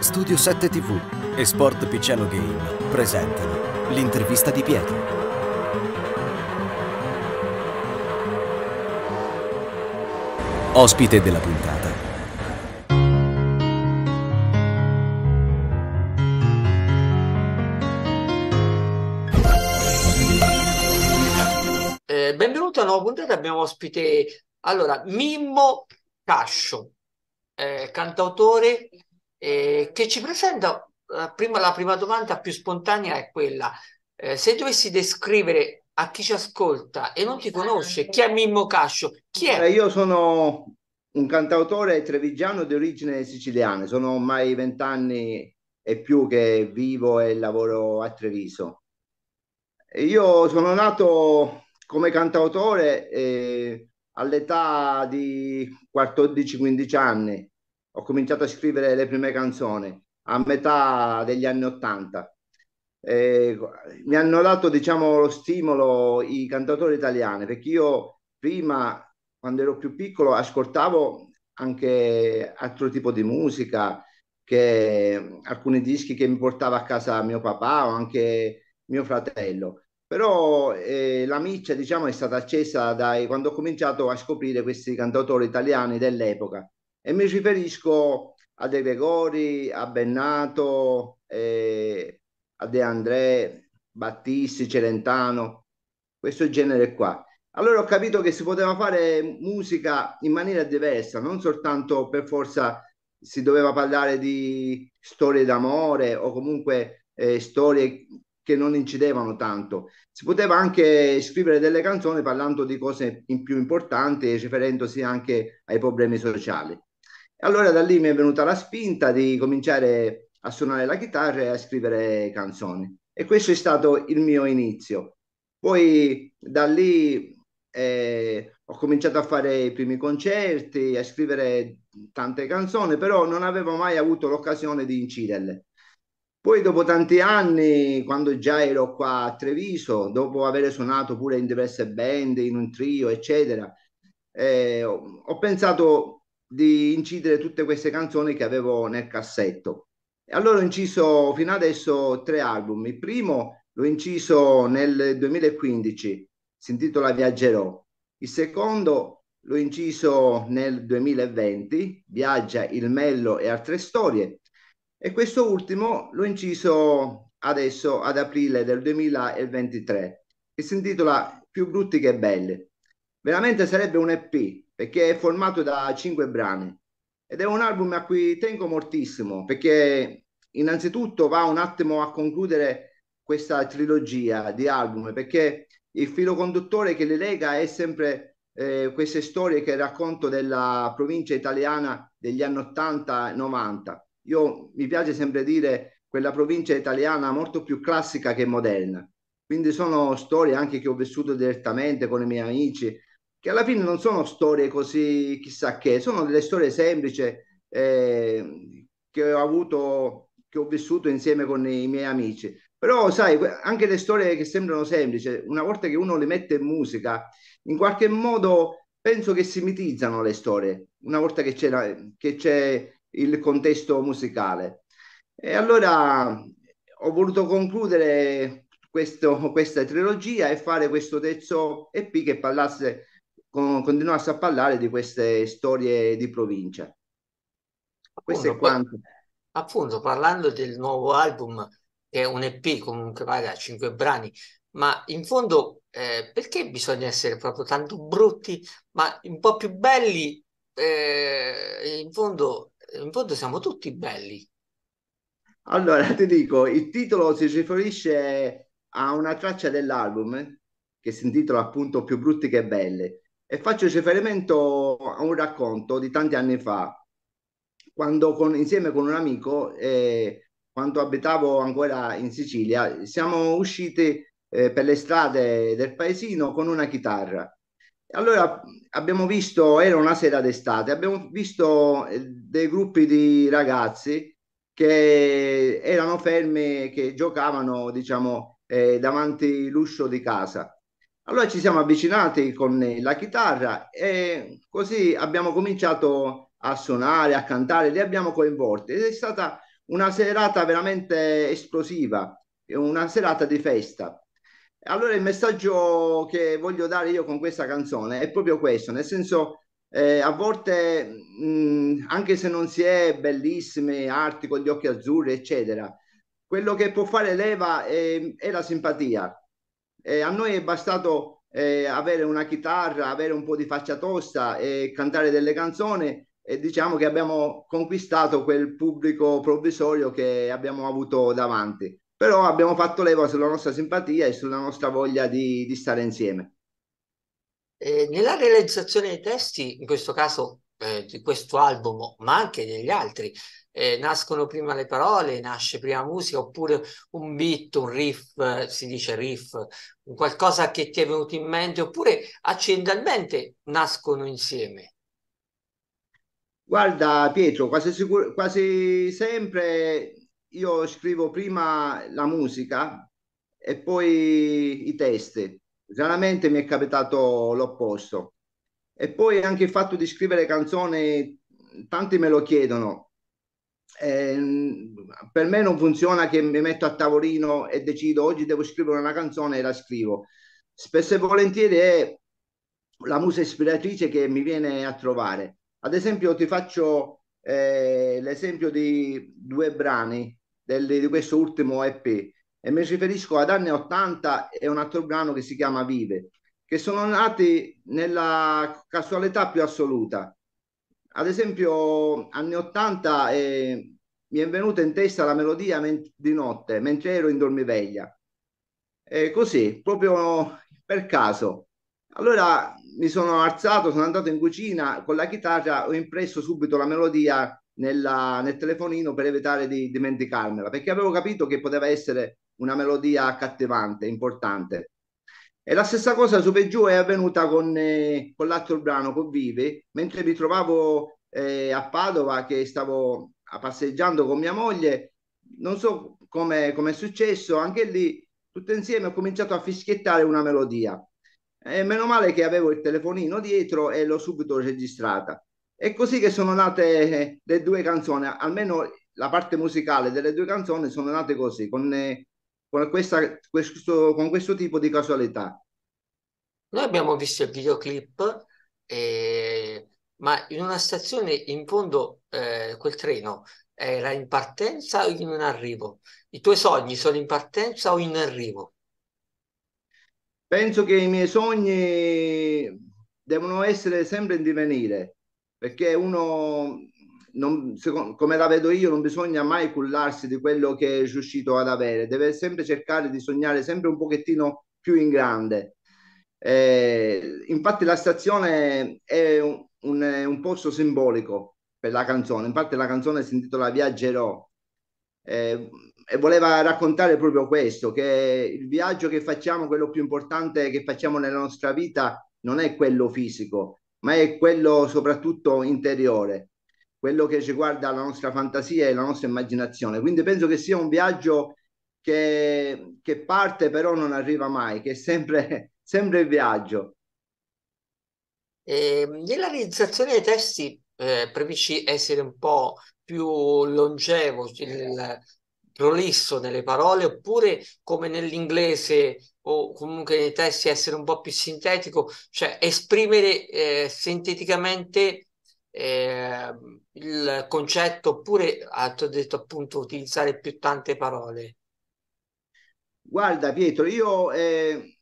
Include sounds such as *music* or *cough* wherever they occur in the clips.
Studio 7 TV e Sport Picciano Game presentano l'intervista di Pietro. Ospite della puntata. Eh, benvenuto a una nuova puntata, abbiamo ospite allora Mimmo Cascio, eh, cantautore eh, che ci presenta, eh, prima, la prima domanda più spontanea è quella, eh, se dovessi descrivere a chi ci ascolta e non ti conosce, chi è Mimmo Cascio? Chi è? io sono un cantautore trevigiano di origine siciliana, sono ormai vent'anni e più che vivo e lavoro a Treviso. Io sono nato come cantautore eh, all'età di 14-15 anni ho cominciato a scrivere le prime canzoni a metà degli anni Ottanta. mi hanno dato diciamo lo stimolo i cantatori italiani perché io prima quando ero più piccolo ascoltavo anche altro tipo di musica che alcuni dischi che mi portava a casa mio papà o anche mio fratello però eh, la miccia diciamo è stata accesa dai quando ho cominciato a scoprire questi cantatori italiani dell'epoca e mi riferisco a De Gregori, a Bennato, eh, a De André, Battisti, Celentano, questo genere qua. Allora ho capito che si poteva fare musica in maniera diversa, non soltanto per forza si doveva parlare di storie d'amore o comunque eh, storie che non incidevano tanto. Si poteva anche scrivere delle canzoni parlando di cose in più importanti e riferendosi anche ai problemi sociali allora da lì mi è venuta la spinta di cominciare a suonare la chitarra e a scrivere canzoni. E questo è stato il mio inizio. Poi da lì eh, ho cominciato a fare i primi concerti, a scrivere tante canzoni, però non avevo mai avuto l'occasione di inciderle. Poi dopo tanti anni, quando già ero qua a Treviso, dopo aver suonato pure in diverse band, in un trio, eccetera, eh, ho pensato di incidere tutte queste canzoni che avevo nel cassetto. E allora ho inciso fino adesso tre album. Il primo l'ho inciso nel 2015, si intitola Viaggerò. Il secondo l'ho inciso nel 2020, Viaggia, Il Mello e altre storie. E questo ultimo l'ho inciso adesso ad aprile del 2023, che si intitola Più brutti che belli veramente sarebbe un EP perché è formato da cinque brani ed è un album a cui tengo moltissimo perché innanzitutto va un attimo a concludere questa trilogia di album perché il filo conduttore che le lega è sempre eh, queste storie che racconto della provincia italiana degli anni 80-90. Io mi piace sempre dire quella provincia italiana molto più classica che moderna. Quindi sono storie anche che ho vissuto direttamente con i miei amici, che alla fine non sono storie così chissà che, sono delle storie semplici eh, che ho avuto, che ho vissuto insieme con i miei amici. Però sai, anche le storie che sembrano semplici, una volta che uno le mette in musica, in qualche modo penso che si mitizzano le storie, una volta che c'è, la, che c'è il contesto musicale. E allora ho voluto concludere questo, questa trilogia e fare questo terzo EP che parlasse con, continuasse a parlare di queste storie di provincia. Appunto, Questo è quanto. Appunto, parlando del nuovo album, che è un EP comunque vale a cinque brani, ma in fondo eh, perché bisogna essere proprio tanto brutti, ma un po' più belli? Eh, in, fondo, in fondo siamo tutti belli. Allora, ti dico, il titolo si riferisce a una traccia dell'album che si intitola appunto Più brutti che belle. E faccio riferimento a un racconto di tanti anni fa, quando con, insieme con un amico, eh, quando abitavo ancora in Sicilia, siamo usciti eh, per le strade del paesino con una chitarra. Allora abbiamo visto, era una sera d'estate, abbiamo visto eh, dei gruppi di ragazzi che erano fermi, che giocavano, diciamo, eh, davanti l'uscio di casa allora ci siamo avvicinati con eh, la chitarra e così abbiamo cominciato a suonare, a cantare, li abbiamo coinvolti ed è stata una serata veramente esplosiva, una serata di festa. Allora il messaggio che voglio dare io con questa canzone è proprio questo, nel senso eh, a volte mh, mm, anche se non si è bellissimi, arti con gli occhi azzurri, eccetera, quello che può fare leva è, è la simpatia, eh, a noi è bastato eh, avere una chitarra, avere un po' di faccia tosta e cantare delle canzoni e diciamo che abbiamo conquistato quel pubblico provvisorio che abbiamo avuto davanti. Però abbiamo fatto leva sulla nostra simpatia e sulla nostra voglia di, di stare insieme. Eh, nella realizzazione dei testi, in questo caso eh, di questo album, ma anche degli altri. Eh, nascono prima le parole, nasce prima musica, oppure un beat, un riff, eh, si dice riff, qualcosa che ti è venuto in mente, oppure accidentalmente nascono insieme. Guarda Pietro, quasi, sicuro, quasi sempre io scrivo prima la musica e poi i testi. Raramente mi è capitato l'opposto. E poi anche il fatto di scrivere canzoni, tanti me lo chiedono. Eh, per me non funziona che mi metto a tavolino e decido oggi devo scrivere una canzone e la scrivo. Spesso e volentieri è la musa ispiratrice che mi viene a trovare. Ad esempio, ti faccio eh, l'esempio di due brani del, di questo ultimo EP e mi riferisco ad anni 80 e un altro brano che si chiama Vive che sono nati nella casualità più assoluta. Ad esempio, anni 80 eh, mi è venuta in testa la melodia di notte mentre ero in dormiveglia. Eh, così, proprio per caso. Allora mi sono alzato, sono andato in cucina con la chitarra, ho impresso subito la melodia nella, nel telefonino per evitare di dimenticarmela, perché avevo capito che poteva essere una melodia accattivante, importante. E la stessa cosa su e giù è avvenuta con, eh, con l'altro brano, con Vive, mentre mi trovavo eh, a Padova che stavo passeggiando con mia moglie, non so come è successo, anche lì tutto insieme ho cominciato a fischiettare una melodia. E meno male che avevo il telefonino dietro e l'ho subito registrata. È così che sono nate eh, le due canzoni, almeno la parte musicale delle due canzoni sono nate così, con eh, con, questa, questo, con questo tipo di casualità? Noi abbiamo visto il videoclip, eh, ma in una stazione in fondo eh, quel treno era in partenza o in arrivo? I tuoi sogni sono in partenza o in arrivo? Penso che i miei sogni devono essere sempre in divenire, perché uno non, secondo, come la vedo io, non bisogna mai cullarsi di quello che è riuscito ad avere, deve sempre cercare di sognare sempre un pochettino più in grande. Eh, infatti la stazione è un, un, un, posto simbolico per la canzone, infatti la canzone si intitola Viaggerò eh, e voleva raccontare proprio questo, che il viaggio che facciamo, quello più importante che facciamo nella nostra vita, non è quello fisico, ma è quello soprattutto interiore quello che ci guarda la nostra fantasia e la nostra immaginazione. Quindi penso che sia un viaggio che, che parte però non arriva mai, che è sempre, *laughs* sempre il viaggio. Eh, nella realizzazione dei testi eh, previci essere un po' più longevo, il prolisso nelle parole, oppure come nell'inglese o comunque nei testi essere un po' più sintetico, cioè esprimere eh, sinteticamente eh, il concetto oppure, ah, ho detto appunto, utilizzare più tante parole? Guarda Pietro, io eh,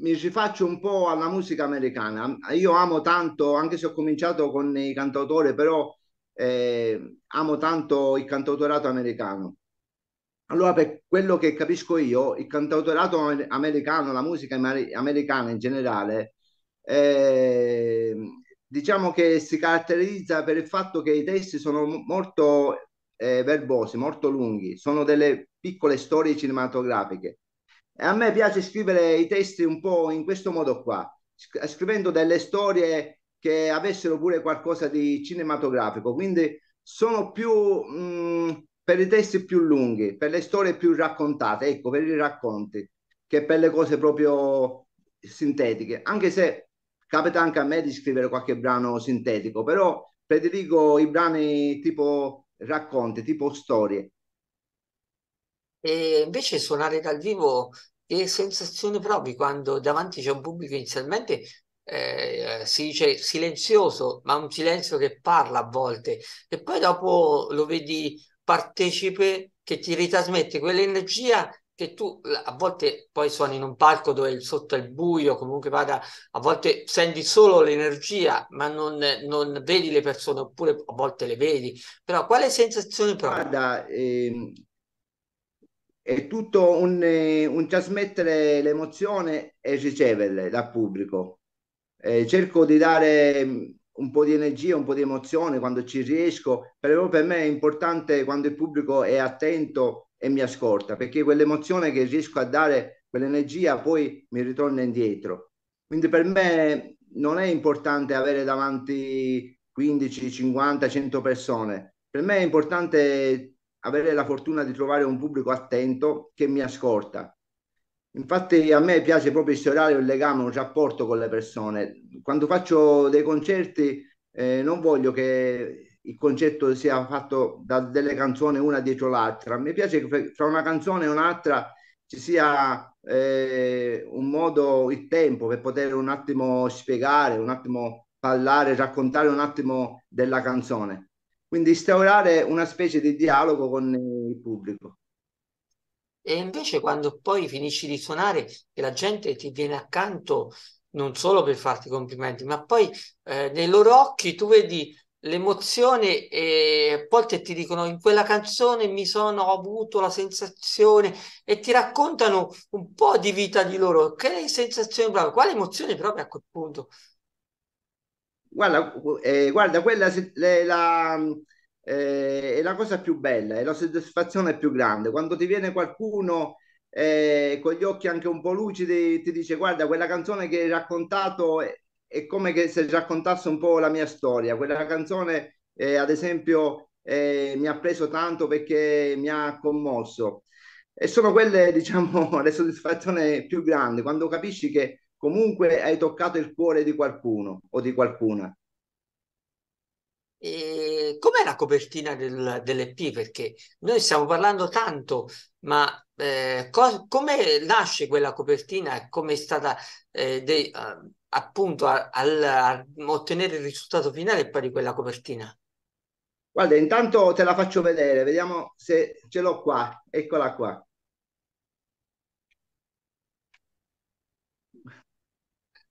mi rifaccio un po' alla musica americana. Io amo tanto, anche se ho cominciato con i cantautori, però eh, amo tanto il cantautorato americano. Allora, per quello che capisco io, il cantautorato americano, la musica americana in generale, eh, diciamo che si caratterizza per il fatto che i testi sono molto eh, verbosi, molto lunghi, sono delle piccole storie cinematografiche. E a me piace scrivere i testi un po' in questo modo qua, scrivendo delle storie che avessero pure qualcosa di cinematografico, quindi sono più mh, mm, per i testi più lunghi, per le storie più raccontate, ecco, per i racconti, che per le cose proprio sintetiche, anche se Capita anche a me di scrivere qualche brano sintetico, però prediligo i brani tipo racconti, tipo storie. E invece suonare dal vivo, che sensazione provi quando davanti c'è un pubblico inizialmente eh, si dice silenzioso, ma un silenzio che parla a volte, e poi dopo lo vedi partecipe che ti ritrasmette quell'energia che tu a volte poi suoni in un palco dove il sotto è il buio, comunque vada, a volte senti solo l'energia, ma non, non, vedi le persone, oppure a volte le vedi. Però quale sensazione provi? Guarda, ehm, è tutto un, un trasmettere l'emozione e riceverle dal pubblico. Eh, cerco di dare mm, un po' di energia, un po' di emozione quando ci riesco, però per me è importante quando il pubblico è attento e mi ascolta, perché quell'emozione che riesco a dare, quell'energia, poi mi ritorna indietro. Quindi per me non è importante avere davanti 15, 50, 100 persone. Per me è importante avere la fortuna di trovare un pubblico attento che mi ascolta. Infatti a me piace proprio instaurare un legame, un rapporto con le persone. Quando faccio dei concerti eh, non voglio che il concetto sia fatto da delle canzoni una dietro l'altra. Mi piace che fra una canzone e un'altra ci sia eh, un modo, il tempo per poter un attimo spiegare, un attimo parlare, raccontare un attimo della canzone. Quindi instaurare una specie di dialogo con il pubblico. E invece quando poi finisci di suonare e la gente ti viene accanto non solo per farti complimenti, ma poi eh, nei loro occhi tu vedi l'emozione e eh, a volte ti dicono in quella canzone mi sono avuto la sensazione e ti raccontano un po' di vita di loro. Che sensazione brava, quale emozione proprio a quel punto? Guarda, eh, guarda quella è la, eh, è la cosa più bella, è la soddisfazione più grande. Quando ti viene qualcuno eh, con gli occhi anche un po' lucidi ti dice guarda quella canzone che hai raccontato eh, è come che se raccontasse un po' la mia storia. Quella canzone, eh, ad esempio, eh, mi ha preso tanto perché mi ha commosso. E sono quelle, *laughs* diciamo, le soddisfazioni più grandi, quando capisci che comunque hai toccato il cuore di qualcuno o di qualcuna. E com'è la copertina del, dell'EP? Perché noi stiamo parlando tanto, ma eh, co- come nasce quella copertina? Come è stata eh, de- uh, appunto a, a, a ottenere il risultato finale pari quella copertina? Guarda, intanto te la faccio vedere, vediamo se ce l'ho qua. Eccola qua.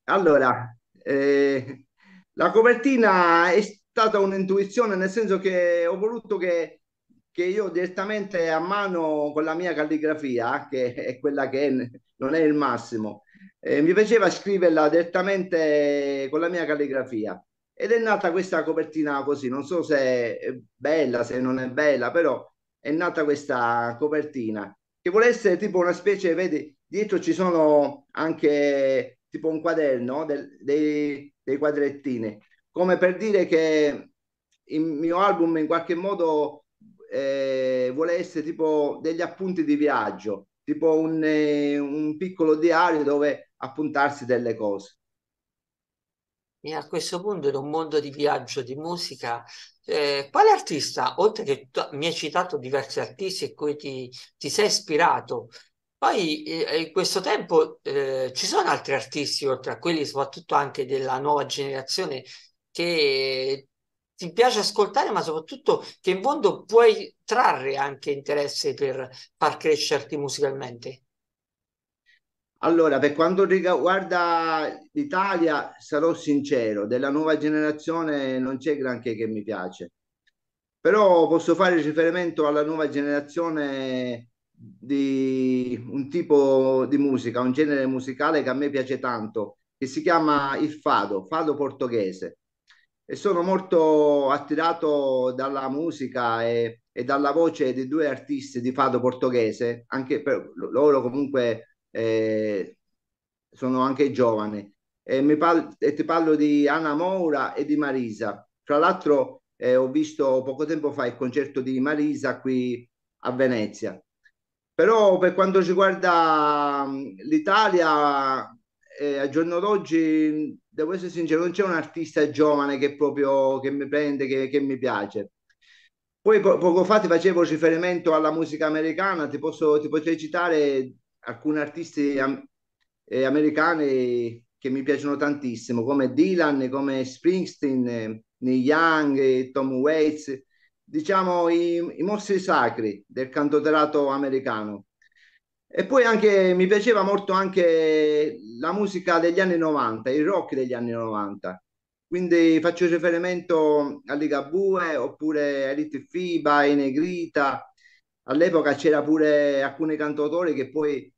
Allora, eh, la copertina è stata un'intuizione, nel senso che ho voluto che, che, io direttamente a mano con la mia calligrafia, che è quella che è, non è il massimo, eh, mi piaceva scriverla direttamente con la mia calligrafia ed è nata questa copertina così, non so se è bella, se non è bella, però è nata questa copertina che vuole essere tipo una specie, vedi, dietro ci sono anche tipo un quaderno del, dei, dei quadrettini, come per dire che il mio album in qualche modo eh, vuole essere tipo degli appunti di viaggio tipo un, eh, un piccolo diario dove appuntarsi delle cose. E a questo punto, in un mondo di viaggio, di musica, eh, quale artista, oltre che tu, mi hai citato diversi artisti e cui ti, ti, sei ispirato, poi eh, in questo tempo eh, ci sono altri artisti, oltre a quelli soprattutto anche della nuova generazione, che ti piace ascoltare, ma soprattutto che in fondo puoi trarre anche interesse per far crescerti musicalmente? Allora, per quanto riguarda l'Italia, sarò sincero, della nuova generazione non c'è granché che mi piace, però posso fare riferimento alla nuova generazione di un tipo di musica, un genere musicale che a me piace tanto, che si chiama il fado, fado portoghese e sono molto attirato dalla musica e, e dalla voce di due artisti di fado portoghese, anche per, loro comunque eh, sono anche giovani. E, mi parlo, e ti parlo di Anna Moura e di Marisa. Tra l'altro eh, ho visto poco tempo fa il concerto di Marisa qui a Venezia. Però per quanto riguarda l'Italia, eh, al giorno d'oggi, devo essere sincero, non c'è un artista giovane che proprio che mi prende, che, che mi piace. Poi po- poco fa ti facevo riferimento alla musica americana, ti, posso, ti potrei citare alcuni artisti am- eh, americani che mi piacciono tantissimo, come Dylan, come Springsteen, eh, Neil Young, eh, Tom Waits, diciamo i, i mostri sacri del cantoterato americano. E poi anche mi piaceva molto anche la musica degli anni 90, il rock degli anni 90. Quindi faccio riferimento a Ligabue oppure a Elite Fiba, e Negrita. All'epoca c'era pure alcuni cantautori che poi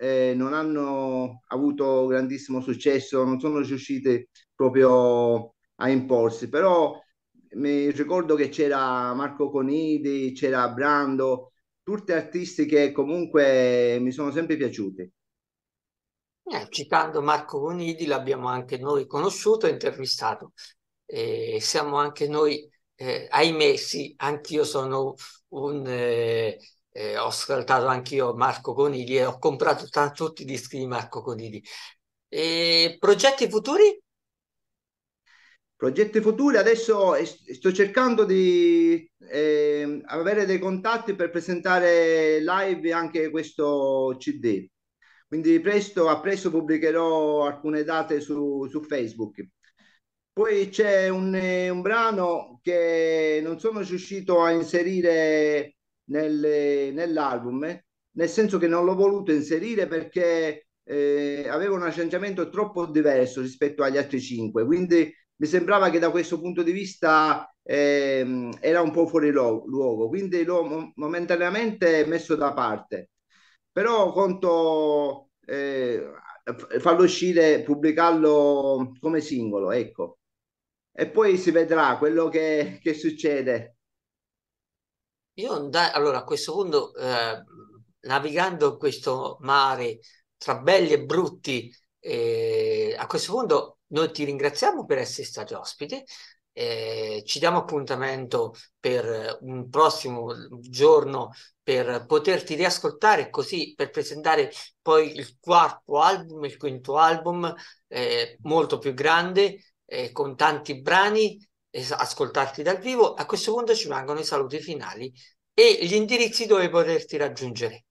eh, non hanno avuto grandissimo successo, non sono riusciti proprio a imporsi, però mi ricordo che c'era Marco Conidi, c'era Brando, tutte artisti che comunque mi sono sempre piaciuti. Eh, citando Marco Bonidi, l'abbiamo anche noi conosciuto e intervistato. Eh, siamo anche noi, eh, ahimè, sì, anch'io sono un. Eh, eh, ho ascoltato anch'io Marco Conidi e ho comprato t- tutti i dischi di Marco Conidi. E progetti futuri? Progetti futuri, adesso sto cercando di eh, avere dei contatti per presentare live anche questo CD. Quindi presto, a presto pubblicherò alcune date su, su Facebook. Poi c'è un, un, brano che non sono riuscito a inserire nel, nell'album, nel senso che non l'ho voluto inserire perché eh, aveva un arrangiamento troppo diverso rispetto agli altri cinque. Quindi mi sembrava che da questo punto di vista eh, era un po' fuori luogo, quindi l'ho momentaneamente messo da parte. Però conto eh, farlo uscire, pubblicarlo come singolo, ecco. E poi si vedrà quello che, che succede. Io da, allora a questo punto, eh, navigando questo mare tra belli e brutti, eh, a questo punto noi ti ringraziamo per essere stato ospite. Eh, ci diamo appuntamento per eh, un prossimo giorno per poterti riascoltare così per presentare poi il quarto album, il quinto album eh, molto più grande eh, con tanti brani e ascoltarti dal vivo. A questo punto ci mancano i saluti finali e gli indirizzi dove poterti raggiungere.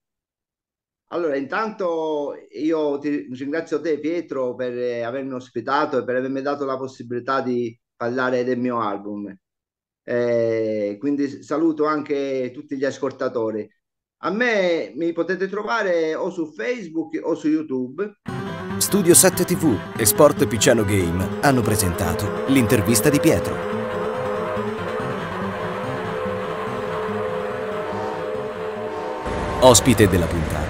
Allora, intanto io ti ringrazio te Pietro per eh, avermi ospitato e per avermi dato la possibilità di parlare del mio album. Eh, quindi saluto anche tutti gli ascoltatori. A me mi potete trovare o su Facebook o su YouTube. Studio 7 TV e Sport Picciano Game hanno presentato l'intervista di Pietro. Ospite della puntata